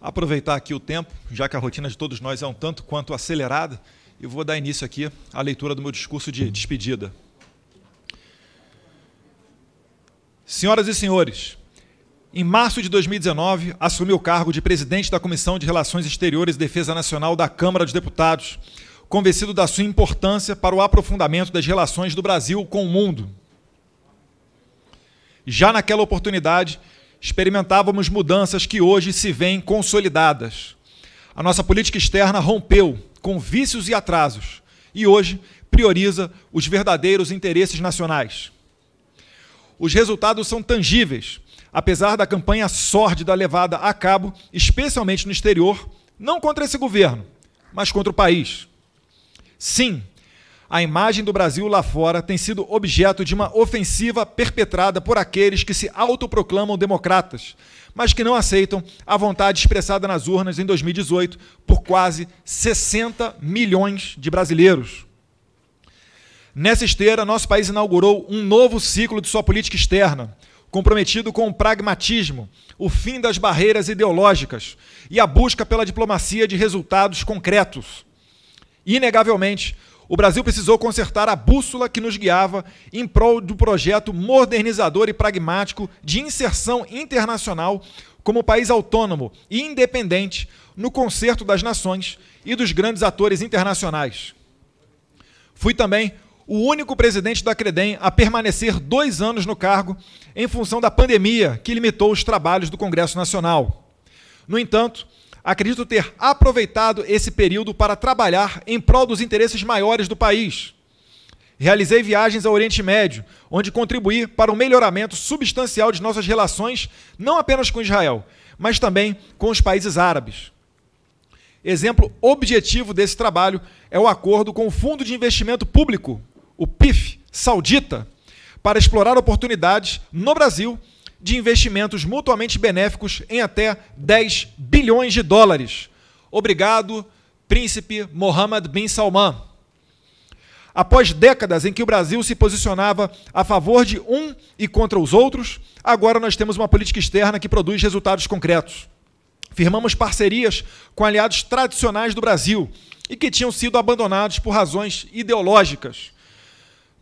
Aproveitar aqui o tempo, já que a rotina de todos nós é um tanto quanto acelerada, eu vou dar início aqui à leitura do meu discurso de despedida. Senhoras e senhores, em março de 2019, assumi o cargo de presidente da Comissão de Relações Exteriores e Defesa Nacional da Câmara dos Deputados, convencido da sua importância para o aprofundamento das relações do Brasil com o mundo. Já naquela oportunidade, experimentávamos mudanças que hoje se veem consolidadas. A nossa política externa rompeu com vícios e atrasos e hoje prioriza os verdadeiros interesses nacionais. Os resultados são tangíveis, apesar da campanha sórdida levada a cabo, especialmente no exterior, não contra esse governo, mas contra o país. Sim, a imagem do Brasil lá fora tem sido objeto de uma ofensiva perpetrada por aqueles que se autoproclamam democratas, mas que não aceitam a vontade expressada nas urnas em 2018 por quase 60 milhões de brasileiros. Nessa esteira, nosso país inaugurou um novo ciclo de sua política externa, comprometido com o pragmatismo, o fim das barreiras ideológicas e a busca pela diplomacia de resultados concretos. Inegavelmente, o Brasil precisou consertar a bússola que nos guiava em prol do projeto modernizador e pragmático de inserção internacional como país autônomo e independente no concerto das nações e dos grandes atores internacionais. Fui também o único presidente da Credem a permanecer dois anos no cargo em função da pandemia que limitou os trabalhos do Congresso Nacional. No entanto, acredito ter aproveitado esse período para trabalhar em prol dos interesses maiores do país. Realizei viagens ao Oriente Médio, onde contribuí para o um melhoramento substancial de nossas relações, não apenas com Israel, mas também com os países árabes. Exemplo objetivo desse trabalho é o acordo com o Fundo de Investimento Público, o PIF, saudita, para explorar oportunidades no Brasil de investimentos mutuamente benéficos em até 10 bilhões de dólares. Obrigado, príncipe Mohammed bin Salman. Após décadas em que o Brasil se posicionava a favor de um e contra os outros, agora nós temos uma política externa que produz resultados concretos. Firmamos parcerias com aliados tradicionais do Brasil e que tinham sido abandonados por razões ideológicas.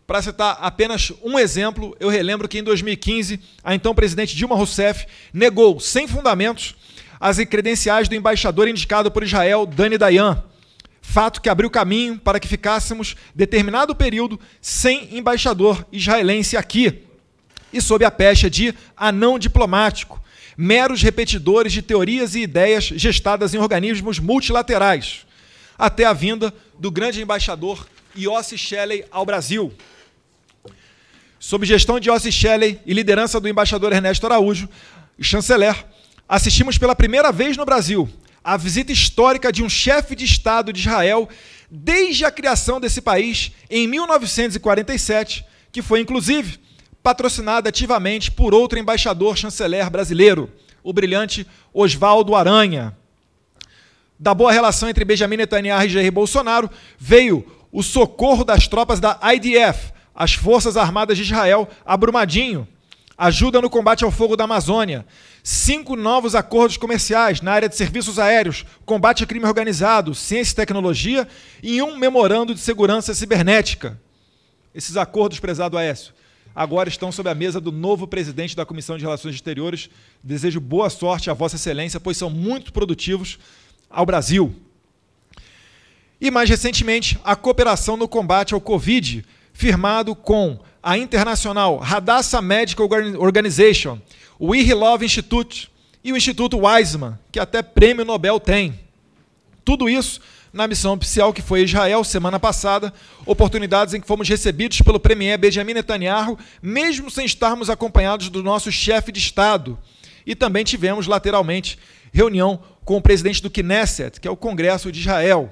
Para citar apenas um exemplo, eu relembro que em 2015, a então presidente Dilma Rousseff negou, sem fundamentos, as credenciais do embaixador indicado por Israel, Dani Dayan. Fato que abriu caminho para que ficássemos determinado período sem embaixador israelense aqui. E sob a pecha de anão diplomático, meros repetidores de teorias e ideias gestadas em organismos multilaterais, até a vinda do grande embaixador Yossi Shelley ao Brasil sob gestão de Ossie Shelley e liderança do embaixador Ernesto Araújo, chanceler, assistimos pela primeira vez no Brasil a visita histórica de um chefe de Estado de Israel desde a criação desse país em 1947, que foi inclusive patrocinada ativamente por outro embaixador chanceler brasileiro, o brilhante Oswaldo Aranha. Da boa relação entre Benjamin Netanyahu e Jair Bolsonaro veio o socorro das tropas da IDF, as Forças Armadas de Israel a Brumadinho, ajuda no combate ao fogo da Amazônia, cinco novos acordos comerciais na área de serviços aéreos, combate a crime organizado, ciência e tecnologia e um memorando de segurança cibernética. Esses acordos, prezado Aécio, agora estão sob a mesa do novo presidente da Comissão de Relações Exteriores. Desejo boa sorte à Vossa Excelência, pois são muito produtivos ao Brasil. E mais recentemente, a cooperação no combate ao Covid, firmado com a Internacional Hadassah Medical Organization, o Love Institute e o Instituto Weizmann, que até prêmio Nobel tem. Tudo isso na missão oficial que foi a Israel semana passada, oportunidades em que fomos recebidos pelo premier Benjamin Netanyahu, mesmo sem estarmos acompanhados do nosso chefe de Estado. E também tivemos lateralmente reunião com o presidente do Knesset, que é o Congresso de Israel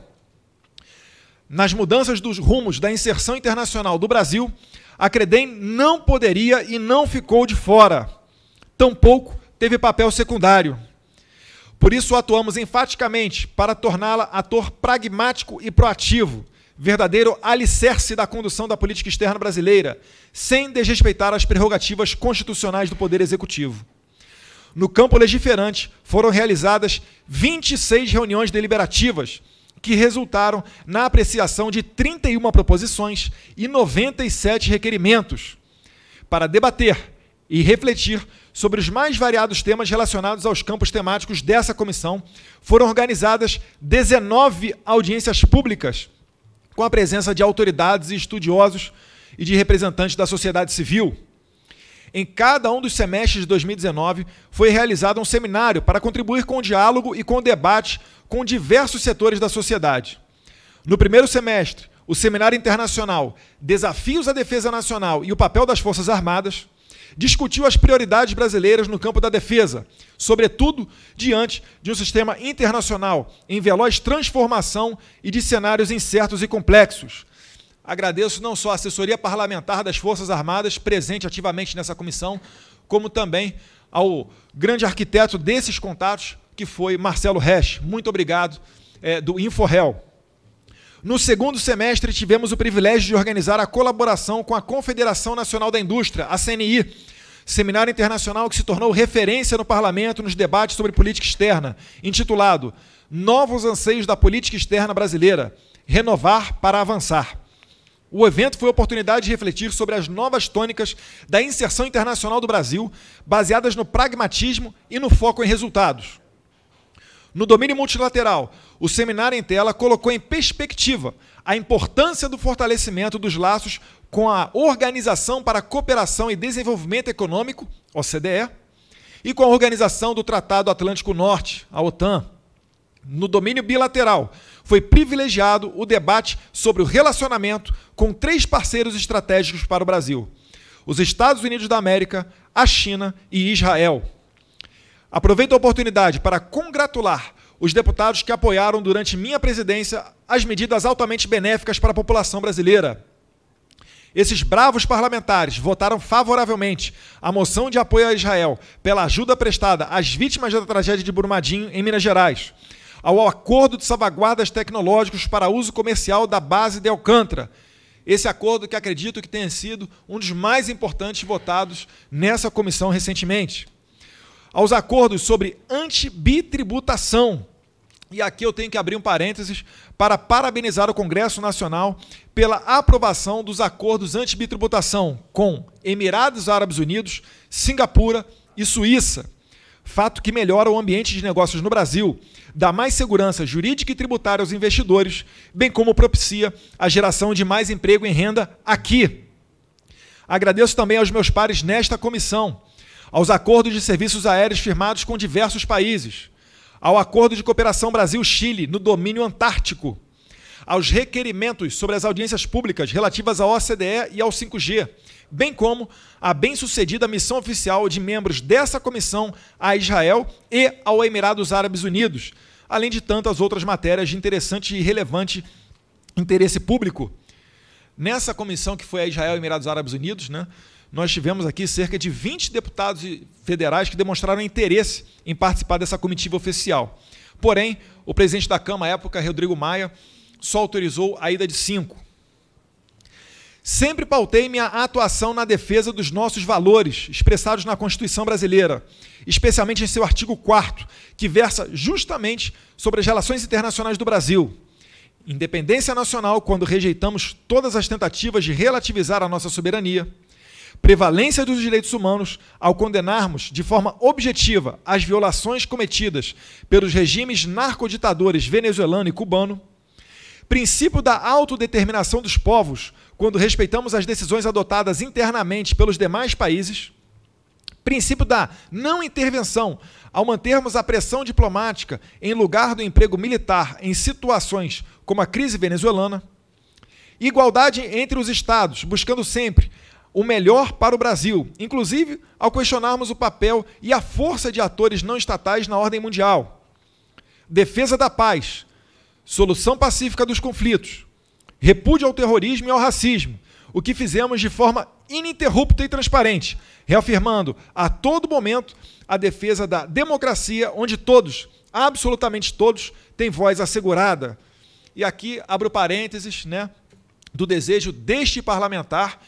nas mudanças dos rumos da inserção internacional do Brasil, a Credem não poderia e não ficou de fora. Tampouco teve papel secundário. Por isso, atuamos enfaticamente para torná-la ator pragmático e proativo, verdadeiro alicerce da condução da política externa brasileira, sem desrespeitar as prerrogativas constitucionais do Poder Executivo. No campo legiferante, foram realizadas 26 reuniões deliberativas que resultaram na apreciação de 31 proposições e 97 requerimentos, para debater e refletir sobre os mais variados temas relacionados aos campos temáticos dessa comissão, foram organizadas 19 audiências públicas com a presença de autoridades e estudiosos e de representantes da sociedade civil em cada um dos semestres de 2019, foi realizado um seminário para contribuir com o diálogo e com o debate com diversos setores da sociedade. No primeiro semestre, o Seminário Internacional Desafios à Defesa Nacional e o Papel das Forças Armadas discutiu as prioridades brasileiras no campo da defesa, sobretudo diante de um sistema internacional em veloz transformação e de cenários incertos e complexos Agradeço não só a assessoria parlamentar das Forças Armadas, presente ativamente nessa comissão, como também ao grande arquiteto desses contatos, que foi Marcelo Resch. Muito obrigado, é, do InfoRel. No segundo semestre, tivemos o privilégio de organizar a colaboração com a Confederação Nacional da Indústria, a CNI, seminário internacional que se tornou referência no parlamento nos debates sobre política externa, intitulado Novos Anseios da Política Externa Brasileira Renovar para Avançar. O evento foi a oportunidade de refletir sobre as novas tônicas da inserção internacional do Brasil, baseadas no pragmatismo e no foco em resultados. No domínio multilateral, o seminário em tela colocou em perspectiva a importância do fortalecimento dos laços com a Organização para a Cooperação e Desenvolvimento Econômico, OCDE, e com a Organização do Tratado Atlântico Norte, a OTAN. No domínio bilateral, foi privilegiado o debate sobre o relacionamento com três parceiros estratégicos para o Brasil: os Estados Unidos da América, a China e Israel. Aproveito a oportunidade para congratular os deputados que apoiaram durante minha presidência as medidas altamente benéficas para a população brasileira. Esses bravos parlamentares votaram favoravelmente a moção de apoio a Israel pela ajuda prestada às vítimas da tragédia de Brumadinho, em Minas Gerais ao acordo de salvaguardas tecnológicos para uso comercial da base de Alcântara. Esse acordo que acredito que tenha sido um dos mais importantes votados nessa comissão recentemente. Aos acordos sobre antibitributação. E aqui eu tenho que abrir um parênteses para parabenizar o Congresso Nacional pela aprovação dos acordos antibitributação com Emirados Árabes Unidos, Singapura e Suíça fato que melhora o ambiente de negócios no Brasil, dá mais segurança jurídica e tributária aos investidores, bem como propicia a geração de mais emprego e renda aqui. Agradeço também aos meus pares nesta comissão, aos acordos de serviços aéreos firmados com diversos países, ao Acordo de Cooperação Brasil-Chile no domínio antártico, aos requerimentos sobre as audiências públicas relativas à OCDE e ao 5G bem como a bem-sucedida missão oficial de membros dessa comissão a Israel e ao Emirados Árabes Unidos, além de tantas outras matérias de interessante e relevante interesse público. Nessa comissão que foi a Israel e Emirados Árabes Unidos, né, nós tivemos aqui cerca de 20 deputados federais que demonstraram interesse em participar dessa comitiva oficial. Porém, o presidente da Câmara à época, Rodrigo Maia, só autorizou a ida de cinco. Sempre pautei minha atuação na defesa dos nossos valores expressados na Constituição brasileira, especialmente em seu artigo 4, que versa justamente sobre as relações internacionais do Brasil. Independência nacional, quando rejeitamos todas as tentativas de relativizar a nossa soberania. Prevalência dos direitos humanos ao condenarmos de forma objetiva as violações cometidas pelos regimes narcoditadores venezuelano e cubano Princípio da autodeterminação dos povos, quando respeitamos as decisões adotadas internamente pelos demais países. Princípio da não intervenção, ao mantermos a pressão diplomática em lugar do emprego militar em situações como a crise venezuelana. Igualdade entre os Estados, buscando sempre o melhor para o Brasil, inclusive ao questionarmos o papel e a força de atores não estatais na ordem mundial. Defesa da paz, solução pacífica dos conflitos, repúdio ao terrorismo e ao racismo, o que fizemos de forma ininterrupta e transparente, reafirmando a todo momento a defesa da democracia, onde todos, absolutamente todos, têm voz assegurada. E aqui abro parênteses, né, do desejo deste parlamentar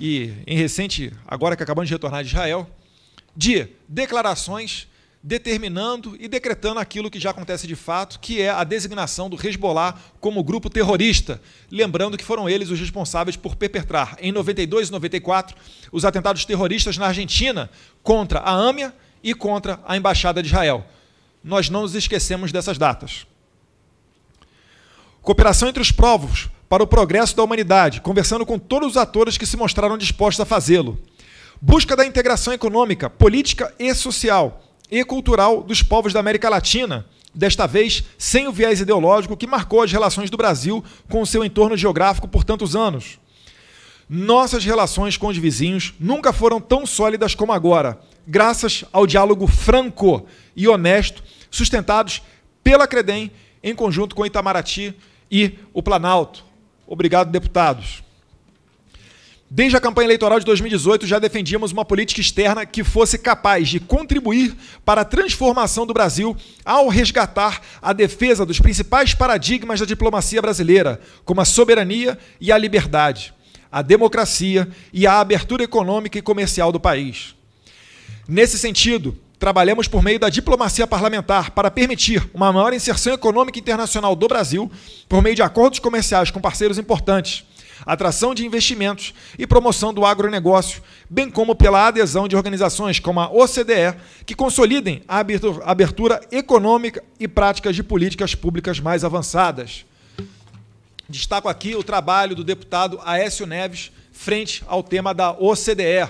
e em recente, agora que acabamos de retornar de Israel, de declarações determinando e decretando aquilo que já acontece de fato, que é a designação do Hezbollah como grupo terrorista, lembrando que foram eles os responsáveis por perpetrar em 92 e 94 os atentados terroristas na Argentina contra a AMIA e contra a embaixada de Israel. Nós não nos esquecemos dessas datas. Cooperação entre os povos para o progresso da humanidade, conversando com todos os atores que se mostraram dispostos a fazê-lo. Busca da integração econômica, política e social, e cultural dos povos da América Latina, desta vez sem o viés ideológico que marcou as relações do Brasil com o seu entorno geográfico por tantos anos. Nossas relações com os vizinhos nunca foram tão sólidas como agora, graças ao diálogo franco e honesto sustentados pela Credem em conjunto com Itamaraty e o Planalto. Obrigado, deputados. Desde a campanha eleitoral de 2018, já defendíamos uma política externa que fosse capaz de contribuir para a transformação do Brasil ao resgatar a defesa dos principais paradigmas da diplomacia brasileira, como a soberania e a liberdade, a democracia e a abertura econômica e comercial do país. Nesse sentido, trabalhamos por meio da diplomacia parlamentar para permitir uma maior inserção econômica internacional do Brasil por meio de acordos comerciais com parceiros importantes atração de investimentos e promoção do agronegócio, bem como pela adesão de organizações como a OCDE, que consolidem a abertura econômica e práticas de políticas públicas mais avançadas. Destaco aqui o trabalho do deputado Aécio Neves frente ao tema da OCDE.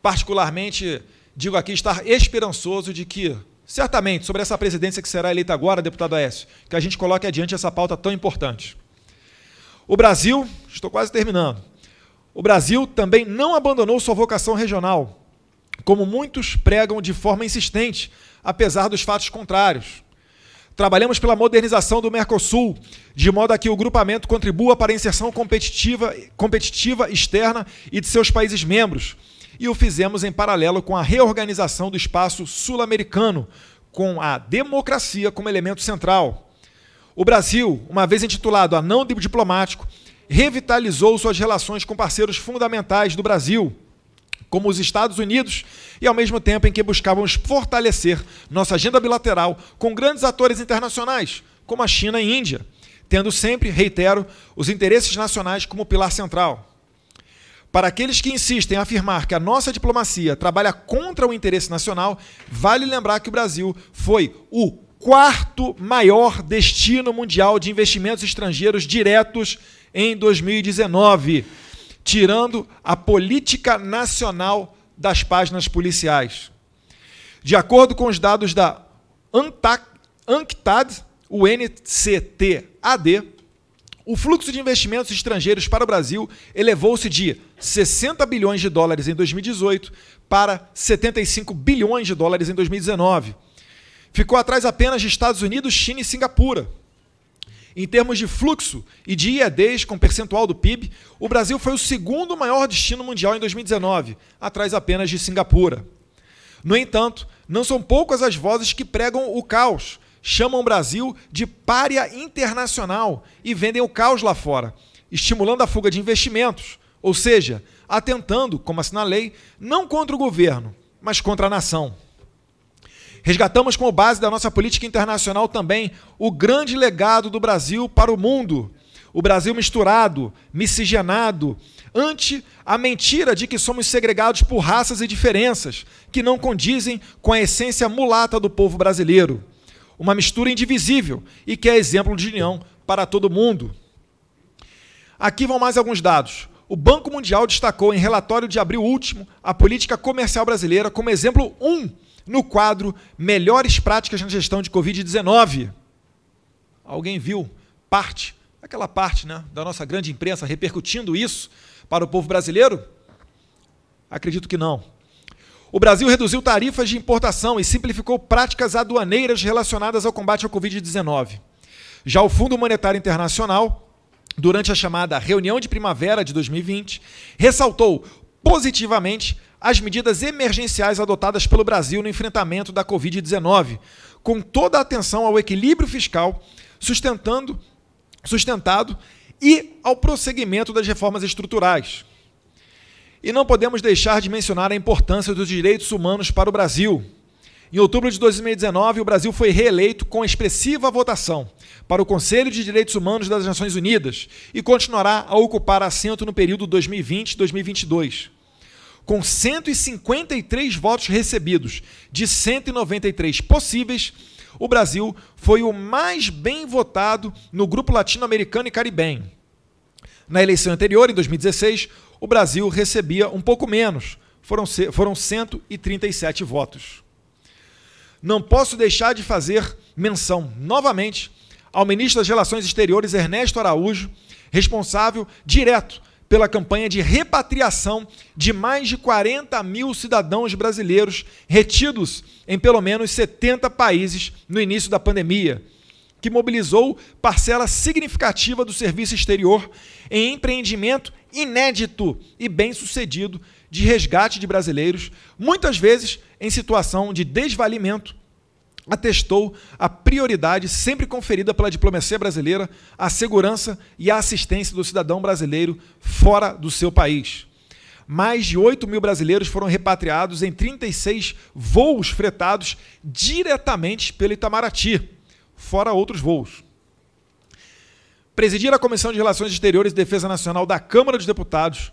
Particularmente, digo aqui estar esperançoso de que certamente, sobre essa presidência que será eleita agora, deputado Aécio, que a gente coloque adiante essa pauta tão importante. O Brasil, estou quase terminando. O Brasil também não abandonou sua vocação regional, como muitos pregam de forma insistente, apesar dos fatos contrários. Trabalhamos pela modernização do Mercosul, de modo a que o grupamento contribua para a inserção competitiva, competitiva externa e de seus países membros. E o fizemos em paralelo com a reorganização do espaço sul-americano, com a democracia como elemento central. O Brasil, uma vez intitulado anão diplomático, revitalizou suas relações com parceiros fundamentais do Brasil, como os Estados Unidos, e ao mesmo tempo em que buscávamos fortalecer nossa agenda bilateral com grandes atores internacionais, como a China e a Índia, tendo sempre, reitero, os interesses nacionais como pilar central. Para aqueles que insistem em afirmar que a nossa diplomacia trabalha contra o interesse nacional, vale lembrar que o Brasil foi o quarto maior destino mundial de investimentos estrangeiros diretos em 2019, tirando a política nacional das páginas policiais. De acordo com os dados da ANCTAD, o NCTAD, o fluxo de investimentos estrangeiros para o Brasil elevou-se de 60 bilhões de dólares em 2018 para 75 bilhões de dólares em 2019 Ficou atrás apenas de Estados Unidos, China e Singapura. Em termos de fluxo e de IEDs com percentual do PIB, o Brasil foi o segundo maior destino mundial em 2019, atrás apenas de Singapura. No entanto, não são poucas as vozes que pregam o caos, chamam o Brasil de párea internacional e vendem o caos lá fora, estimulando a fuga de investimentos, ou seja, atentando, como assina a lei, não contra o governo, mas contra a nação. Resgatamos como base da nossa política internacional também o grande legado do Brasil para o mundo. O Brasil misturado, miscigenado, ante a mentira de que somos segregados por raças e diferenças que não condizem com a essência mulata do povo brasileiro. Uma mistura indivisível e que é exemplo de união para todo mundo. Aqui vão mais alguns dados. O Banco Mundial destacou em relatório de abril último a política comercial brasileira como exemplo 1 no quadro Melhores Práticas na Gestão de Covid-19. Alguém viu parte, aquela parte né, da nossa grande imprensa repercutindo isso para o povo brasileiro? Acredito que não. O Brasil reduziu tarifas de importação e simplificou práticas aduaneiras relacionadas ao combate ao Covid-19. Já o Fundo Monetário Internacional, durante a chamada reunião de primavera de 2020, ressaltou positivamente as medidas emergenciais adotadas pelo Brasil no enfrentamento da Covid-19, com toda a atenção ao equilíbrio fiscal, sustentando, sustentado e ao prosseguimento das reformas estruturais. E não podemos deixar de mencionar a importância dos direitos humanos para o Brasil. Em outubro de 2019, o Brasil foi reeleito com expressiva votação para o Conselho de Direitos Humanos das Nações Unidas e continuará a ocupar assento no período 2020-2022 com 153 votos recebidos de 193 possíveis, o Brasil foi o mais bem votado no grupo latino-americano e caribenho. Na eleição anterior, em 2016, o Brasil recebia um pouco menos, foram, foram 137 votos. Não posso deixar de fazer menção, novamente, ao ministro das Relações Exteriores, Ernesto Araújo, responsável direto pela campanha de repatriação de mais de 40 mil cidadãos brasileiros retidos em pelo menos 70 países no início da pandemia, que mobilizou parcela significativa do serviço exterior em empreendimento inédito e bem-sucedido de resgate de brasileiros, muitas vezes em situação de desvalimento atestou a prioridade sempre conferida pela diplomacia brasileira à segurança e à assistência do cidadão brasileiro fora do seu país. Mais de 8 mil brasileiros foram repatriados em 36 voos fretados diretamente pelo Itamaraty, fora outros voos. Presidir a Comissão de Relações Exteriores e Defesa Nacional da Câmara dos Deputados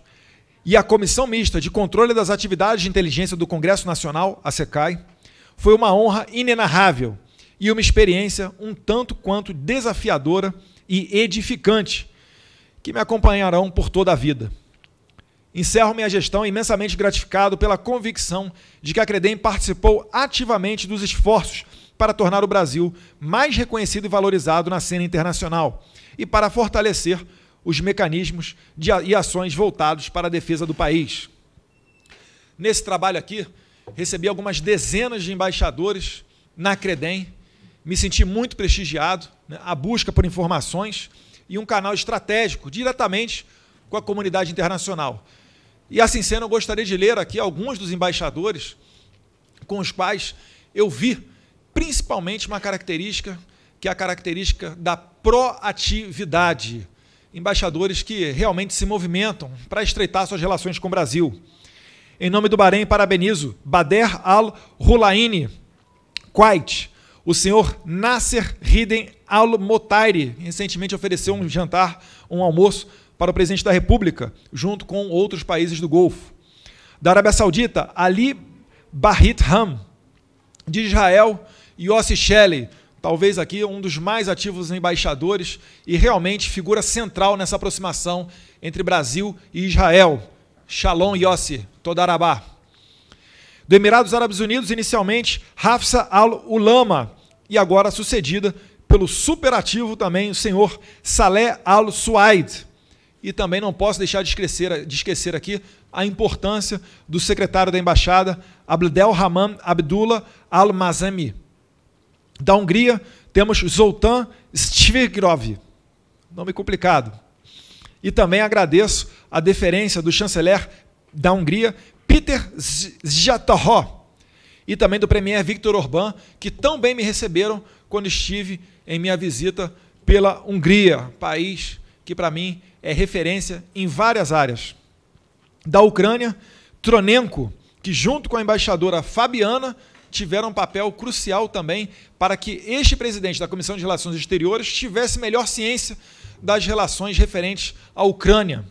e a Comissão Mista de Controle das Atividades de Inteligência do Congresso Nacional, a SECAI, foi uma honra inenarrável e uma experiência um tanto quanto desafiadora e edificante, que me acompanharão por toda a vida. Encerro minha gestão imensamente gratificado pela convicção de que a Credem participou ativamente dos esforços para tornar o Brasil mais reconhecido e valorizado na cena internacional e para fortalecer os mecanismos de, e ações voltados para a defesa do país. Nesse trabalho aqui, recebi algumas dezenas de embaixadores na Credem, me senti muito prestigiado, né? a busca por informações e um canal estratégico diretamente com a comunidade internacional. E assim sendo, eu gostaria de ler aqui alguns dos embaixadores com os quais eu vi principalmente uma característica, que é a característica da proatividade. Embaixadores que realmente se movimentam para estreitar suas relações com o Brasil. Em nome do Bahrein, parabenizo Bader Al-Rulaini, Kuwait. O senhor Nasser Hiden Al-Motairi recentemente ofereceu um jantar, um almoço para o presidente da República, junto com outros países do Golfo. Da Arábia Saudita, Ali Barrit Ham. De Israel, Yossi Shelley, talvez aqui um dos mais ativos embaixadores e realmente figura central nessa aproximação entre Brasil e Israel. Shalom Yossi Todarabá. Do Emirados Árabes Unidos, inicialmente Hafsa al-Ulama, e agora sucedida pelo superativo também o senhor Saleh al-Suaid. E também não posso deixar de esquecer, de esquecer aqui a importância do secretário da embaixada, Abdel Rahman Abdullah al-Mazami. Da Hungria, temos Zoltan Stvigrov, Nome complicado e também agradeço a deferência do chanceler da Hungria, Peter Zjataró, e também do premier Viktor Orbán, que tão bem me receberam quando estive em minha visita pela Hungria, país que para mim é referência em várias áreas. Da Ucrânia, Tronenko, que junto com a embaixadora Fabiana tiveram um papel crucial também para que este presidente da Comissão de Relações Exteriores tivesse melhor ciência das relações referentes à Ucrânia.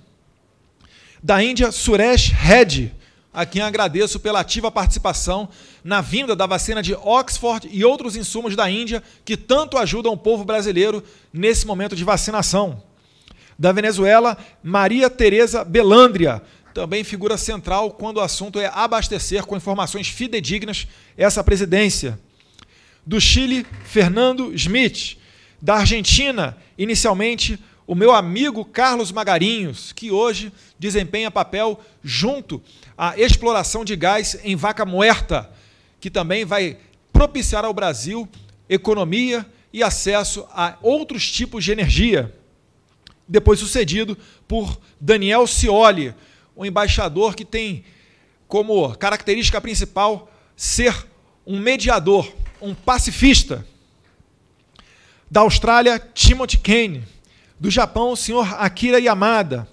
Da Índia, Suresh Reddy, a quem agradeço pela ativa participação na vinda da vacina de Oxford e outros insumos da Índia que tanto ajudam o povo brasileiro nesse momento de vacinação. Da Venezuela, Maria Tereza Belândria, também figura central quando o assunto é abastecer com informações fidedignas essa presidência. Do Chile, Fernando Smith, da Argentina, inicialmente, o meu amigo Carlos Magarinhos, que hoje desempenha papel junto à exploração de gás em vaca muerta, que também vai propiciar ao Brasil economia e acesso a outros tipos de energia. Depois sucedido por Daniel Scioli, um embaixador que tem como característica principal ser um mediador, um pacifista. Da Austrália, Timothy Kane. Do Japão, o senhor Akira Yamada.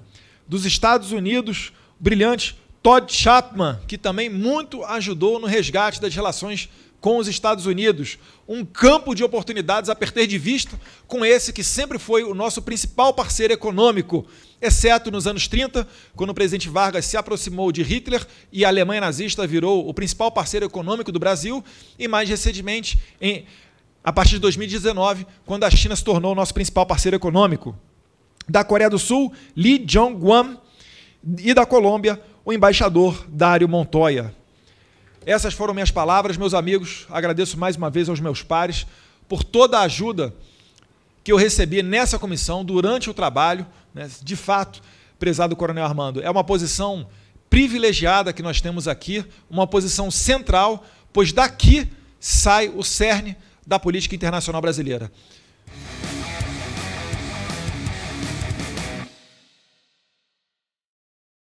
Dos Estados Unidos, o brilhante Todd Chapman, que também muito ajudou no resgate das relações com os Estados Unidos. Um campo de oportunidades a perder de vista com esse que sempre foi o nosso principal parceiro econômico, exceto nos anos 30, quando o presidente Vargas se aproximou de Hitler e a Alemanha nazista virou o principal parceiro econômico do Brasil, e mais recentemente, em a partir de 2019, quando a China se tornou o nosso principal parceiro econômico. Da Coreia do Sul, Lee Jong-un, e da Colômbia, o embaixador Dário Montoya. Essas foram minhas palavras, meus amigos. Agradeço mais uma vez aos meus pares por toda a ajuda que eu recebi nessa comissão durante o trabalho. Né? De fato, prezado Coronel Armando, é uma posição privilegiada que nós temos aqui, uma posição central, pois daqui sai o cerne da política internacional brasileira.